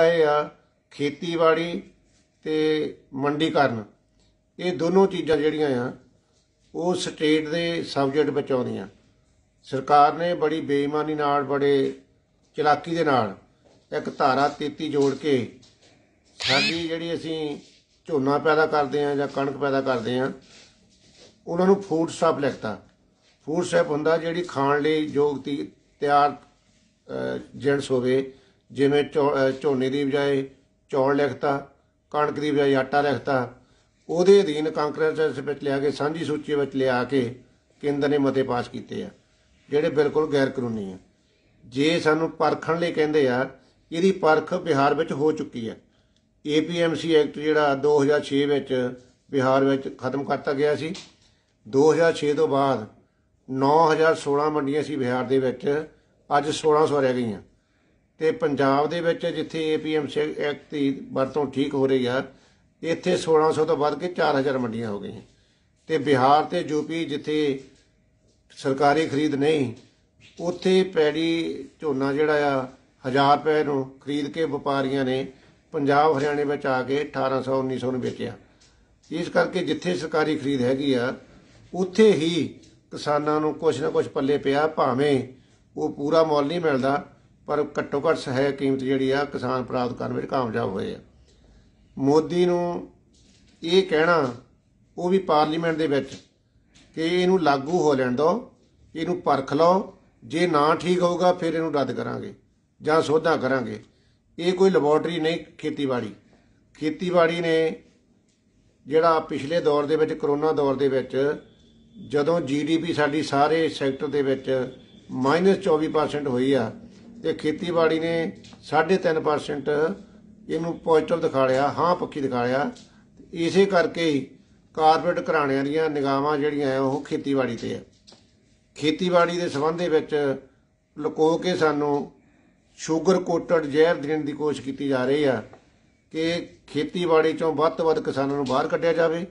ਹੈ ਆ ਖੇਤੀਬਾੜੀ ਤੇ ਮੰਡੀਕਰਨ ਇਹ ਦੋਨੋਂ ਚੀਜ਼ਾਂ ਜਿਹੜੀਆਂ ਆ ਉਹ ਸਟੇਟ ਦੇ ਸਬਜੈਕਟ ਵਿੱਚ ਆਉਂਦੀਆਂ ਸਰਕਾਰ ਨੇ ਬੜੀ ਬੇਈਮਾਨੀ ਨਾਲ ਬੜੇ ਚਲਾਕੀ ਦੇ ਨਾਲ ਇੱਕ ਧਾਰਾ 33 ਜੋੜ ਕੇ ਸਾਡੀ ਜਿਹੜੀ ਅਸੀਂ ਝੋਨਾ ਪੈਦਾ ਕਰਦੇ ਆ ਜਾਂ ਕਣਕ ਪੈਦਾ ਕਰਦੇ ਆ ਉਹਨਾਂ ਨੂੰ ਫੂਡ ਸਟੈਪ ਲਿਖਤਾ ਫੂਡ ਸਟੈਪ ਹੁੰਦਾ ਜਿਹੜੀ ਖਾਣ ਲਈ ਯੋਗ ਤਿਆਰ ਜਿੰਸ ਹੋਵੇ ਜਿਵੇਂ ਝੋਨੇ ਦੀ ਬਜਾਏ ਚੌਲ ਲਿਖਤਾ ਕਣਕ ਦੀ ਬਜਾਏ ਆਟਾ ਲਿਖਤਾ ਉਹਦੇ ਅਧੀਨ ਕਾਂਗਰਸ ਵਿੱਚ ਲਿਆ ਕੇ ਸਾਂਝੀ ਸੂਚੀ ਵਿੱਚ ਲਿਆ ਕੇ ਕੇਂਦਰ ਨੇ ਮਤੇ ਪਾਸ ਕੀਤੇ ਆ ਜਿਹੜੇ ਬਿਲਕੁਲ ਗੈਰ ਕਾਨੂੰਨੀ ਆ ਜੇ ਸਾਨੂੰ ਪਰਖਣ ਲਈ ਕਹਿੰਦੇ ਆ ਇਹਦੀ ਪਰਖ ਬਿਹਾਰ ਵਿੱਚ ਹੋ ਚੁੱਕੀ ਹੈ ਏਪੀਐਮਸੀ ਐਕਟ ਜਿਹੜਾ 2006 ਵਿੱਚ ਬਿਹਾਰ ਵਿੱਚ ਖਤਮ ਕਰਤਾ ਗਿਆ ਸੀ 2006 ਤੋਂ ਬਾਅਦ 9016 ਮੰਡੀਆਂ ਸੀ ਬਿਹਾਰ ਦੇ ਵਿੱਚ ਅੱਜ 1600 ਰਹਿ ਗਈਆਂ ਤੇ ਪੰਜਾਬ ਦੇ ਵਿੱਚ ਜਿੱਥੇ ਏਪੀਐਮਸੀ ਐਕਟ ਦੀ ਵਰਤੋਂ ਠੀਕ ਹੋ ਰਹੀ ਆ ਇੱਥੇ 1600 ਤੋਂ ਵੱਧ ਕੇ 4000 ਮੰਡੀਆਂ ਹੋ ਗਈਆਂ ਤੇ ਬਿਹਾਰ ਤੇ ਯੂਪੀ ਜਿੱਥੇ ਸਰਕਾਰੀ ਖਰੀਦ ਨਹੀਂ ਉੱਥੇ ਪੈੜੀ ਝੋਨਾ ਜਿਹੜਾ ਆ 1000 ਰੁਪਏ ਨੂੰ ਖਰੀਦ ਕੇ ਵਪਾਰੀਆਂ ਨੇ ਪੰਜਾਬ ਹਰਿਆਣੇ ਵਿੱਚ ਆ ਕੇ 1800 1900 ਨੂੰ ਵੇਚਿਆ ਇਸ ਕਰਕੇ ਜਿੱਥੇ ਸਰਕਾਰੀ ਖਰੀਦ ਹੈਗੀ ਆ ਉੱਥੇ ਹੀ ਕਿਸਾਨਾਂ ਨੂੰ ਕੁਝ ਨਾ ਕੁਝ ਪੱਲੇ ਪਿਆ ਭਾਵੇਂ ਉਹ ਪੂਰਾ ਮੁੱਲ ਨਹੀਂ ਮਿਲਦਾ ਪਰ ਘੱਟੋ ਘੱਟ ਸਹਾਇਕ ਕੀਮਤ ਜਿਹੜੀ ਆ ਕਿਸਾਨ ਪ੍ਰਾਪਤ ਕਰਨ ਵਿੱਚ ਕਾਮਯਾਬ ਹੋਏ ਆ ਮੋਦੀ ਨੂੰ ਇਹ ਕਹਿਣਾ ਉਹ ਵੀ ਪਾਰਲੀਮੈਂਟ ਦੇ ਵਿੱਚ ਕਿ ਇਹਨੂੰ ਲਾਗੂ ਹੋ ਲੈਣ ਦਿਓ ਇਹਨੂੰ ਪਰਖ ਲਓ ਜੇ ਨਾ ਠੀਕ ਹੋਊਗਾ ਫਿਰ ਇਹਨੂੰ ਰੱਦ ਕਰਾਂਗੇ ਜਾਂ ਸੋਧਾਂ ਕਰਾਂਗੇ ਇਹ ਕੋਈ ਲੈਬੋਰਟਰੀ ਨਹੀਂ ਖੇਤੀਬਾੜੀ ਖੇਤੀਬਾੜੀ ਨੇ ਜਿਹੜਾ ਪਿਛਲੇ ਦੌਰ ਦੇ ਵਿੱਚ ਕਰੋਨਾ ਦੌਰ ਦੇ ਵਿੱਚ ਜਦੋਂ ਜੀਡੀਪੀ ਸਾਡੀ ਸਾਰੇ ਸੈਕਟਰ ਦੇ ਵਿੱਚ -24% ਹੋਈ ਆ ਤੇ ਖੇਤੀਬਾੜੀ ਨੇ 3.5% ਇਹਨੂੰ ਪੋਜ਼ਿਟਿਵ ਦਿਖਾ ਲਿਆ ਹਾਂ ਪੱਕੀ ਦਿਖਾ ਲਿਆ ਇਸੇ ਕਰਕੇ ਹੀ ਕਾਰਪੋਰੇਟ ਘਰਾਣਿਆਂ ਦੀਆਂ ਨਿਗਾਹਾਂ ਜਿਹੜੀਆਂ ਉਹ ਖੇਤੀਬਾੜੀ ਤੇ ਆ ਖੇਤੀਬਾੜੀ ਦੇ ਸਬੰਧ ਦੇ ਵਿੱਚ ਲੁਕੋ ਕੇ ਸਾਨੂੰ ਸ਼ੂਗਰ ਕੋਟਡ ਜ਼ਹਿਰ ਦੇਣ ਦੀ ਕੋਸ਼ਿਸ਼ ਕੀਤੀ ਜਾ ਰਹੀ ਆ ਕਿ ਖੇਤੀਬਾੜੀ ਚੋਂ ਵੱਧ ਤੋਂ ਵੱਧ ਕਿਸਾਨਾਂ ਨੂੰ ਬਾਹਰ ਕੱਢਿਆ ਜਾਵੇ